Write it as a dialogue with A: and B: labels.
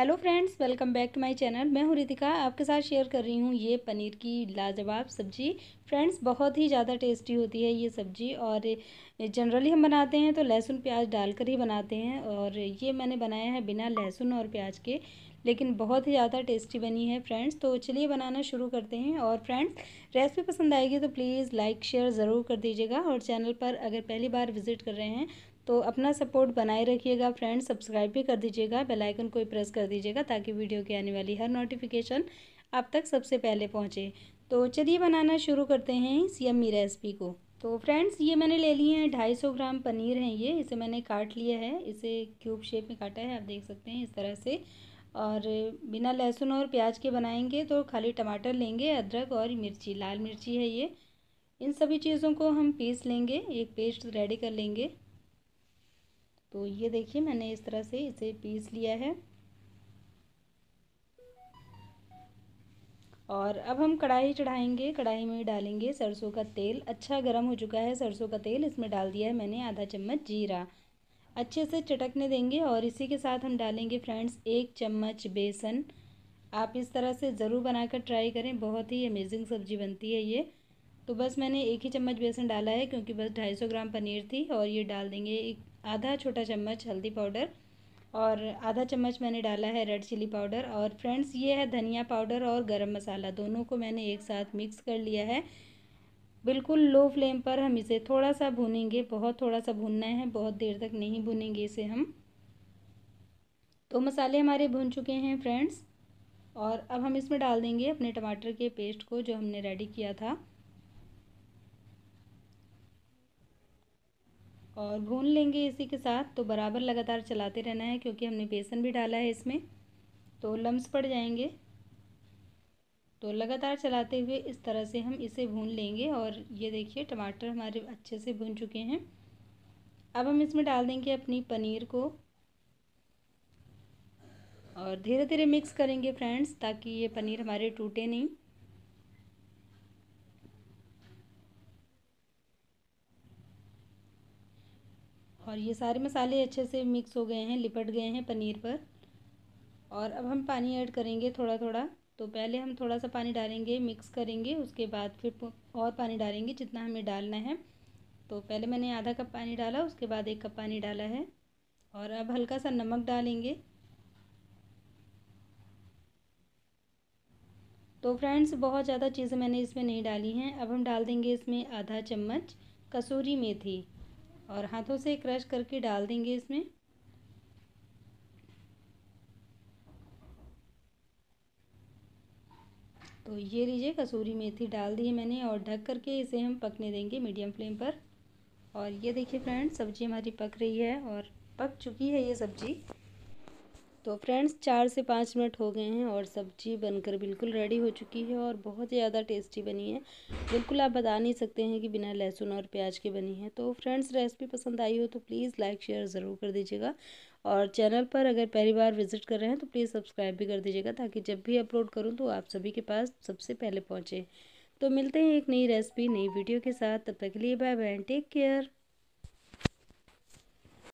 A: hello friends welcome back to my channel मैं हूँ रितिका आपके साथ शेयर कर रही हूँ ये पनीर की लाजवाब सब्ज़ी फ्रेंड्स बहुत ही ज़्यादा टेस्टी होती है ये सब्ज़ी और जनरली हम बनाते हैं तो लहसुन प्याज डालकर ही बनाते हैं और ये मैंने बनाया है बिना लहसुन और प्याज के लेकिन बहुत ही ज़्यादा टेस्टी बनी है फ्रेंड्स तो चलिए बनाना शुरू करते हैं और फ्रेंड्स रेसिपी पसंद आएगी तो प्लीज़ लाइक शेयर ज़रूर कर दीजिएगा और चैनल पर अगर पहली बार विज़िट कर रहे हैं तो अपना सपोर्ट बनाए रखिएगा फ्रेंड्स सब्सक्राइब भी कर दीजिएगा बेल आइकन को प्रेस कर दीजिएगा ताकि वीडियो की आने वाली हर नोटिफिकेशन आप तक सबसे पहले पहुँचे तो चलिए बनाना शुरू करते हैं इस यम्मी रेसिपी को तो फ्रेंड्स ये मैंने ले लिए हैं ढाई सौ ग्राम पनीर हैं ये इसे मैंने काट लिया है इसे क्यूब शेप में काटा है आप देख सकते हैं इस तरह से और बिना लहसुन और प्याज के बनाएंगे तो खाली टमाटर लेंगे अदरक और मिर्ची लाल मिर्ची है ये इन सभी चीज़ों को हम पीस लेंगे एक पेस्ट रेडी कर लेंगे तो ये देखिए मैंने इस तरह से इसे पीस लिया है और अब हम कढ़ाई चढ़ाएंगे कढ़ाई में डालेंगे सरसों का तेल अच्छा गर्म हो चुका है सरसों का तेल इसमें डाल दिया है मैंने आधा चम्मच जीरा अच्छे से चटकने देंगे और इसी के साथ हम डालेंगे फ्रेंड्स एक चम्मच बेसन आप इस तरह से ज़रूर बनाकर ट्राई करें बहुत ही अमेजिंग सब्जी बनती है ये तो बस मैंने एक ही चम्मच बेसन डाला है क्योंकि बस ढाई सौ ग्राम पनीर थी और ये डाल देंगे एक आधा छोटा चम्मच हल्दी पाउडर और आधा चम्मच मैंने डाला है रेड चिली पाउडर और फ्रेंड्स ये है धनिया पाउडर और गरम मसाला दोनों को मैंने एक साथ मिक्स कर लिया है बिल्कुल लो फ्लेम पर हम इसे थोड़ा सा भूनेंगे बहुत थोड़ा सा भूनना है बहुत देर तक नहीं भूनेंगे इसे हम तो मसाले हमारे भुन चुके हैं फ्रेंड्स और अब हम इसमें डाल देंगे अपने टमाटर के पेस्ट को जो हमने रेडी किया था और भून लेंगे इसी के साथ तो बराबर लगातार चलाते रहना है क्योंकि हमने बेसन भी डाला है इसमें तो लम्स पड़ जाएंगे तो लगातार चलाते हुए इस तरह से हम इसे भून लेंगे और ये देखिए टमाटर हमारे अच्छे से भून चुके हैं अब हम इसमें डाल देंगे अपनी पनीर को और धीरे धीरे मिक्स करेंगे फ्रेंड्स ताकि ये पनीर हमारे टूटे नहीं और ये सारे मसाले अच्छे से मिक्स हो गए हैं लिपट गए हैं पनीर पर और अब हम पानी ऐड करेंगे थोड़ा थोड़ा तो पहले हम थोड़ा सा पानी डालेंगे मिक्स करेंगे उसके बाद फिर और पानी डालेंगे जितना हमें डालना है तो पहले मैंने आधा कप पानी डाला उसके बाद एक कप पानी डाला है और अब हल्का सा नमक डालेंगे तो फ्रेंड्स बहुत ज़्यादा चीज़ें मैंने इसमें नहीं डाली हैं अब हम डाल देंगे इसमें आधा चम्मच कसूरी मेथी और हाथों से क्रश करके डाल देंगे इसमें तो ये लीजिए कसूरी मेथी डाल दी है मैंने और ढक करके इसे हम पकने देंगे मीडियम फ्लेम पर और ये देखिए फ्रेंड सब्ज़ी हमारी पक रही है और पक चुकी है ये सब्ज़ी तो फ्रेंड्स चार से पाँच मिनट हो गए हैं और सब्जी बनकर बिल्कुल रेडी हो चुकी है और बहुत ज़्यादा टेस्टी बनी है बिल्कुल आप बता नहीं सकते हैं कि बिना लहसुन और प्याज के बनी है तो फ्रेंड्स रेसिपी पसंद आई हो तो प्लीज़ लाइक शेयर ज़रूर कर दीजिएगा और चैनल पर अगर पहली बार विज़िट कर रहे हैं तो प्लीज़ सब्सक्राइब भी कर दीजिएगा ताकि जब भी अपलोड करूँ तो आप सभी के पास सबसे पहले पहुँचें तो मिलते हैं एक नई रेसिपी नई वीडियो के साथ तब तक के लिए बाय बाय टेक केयर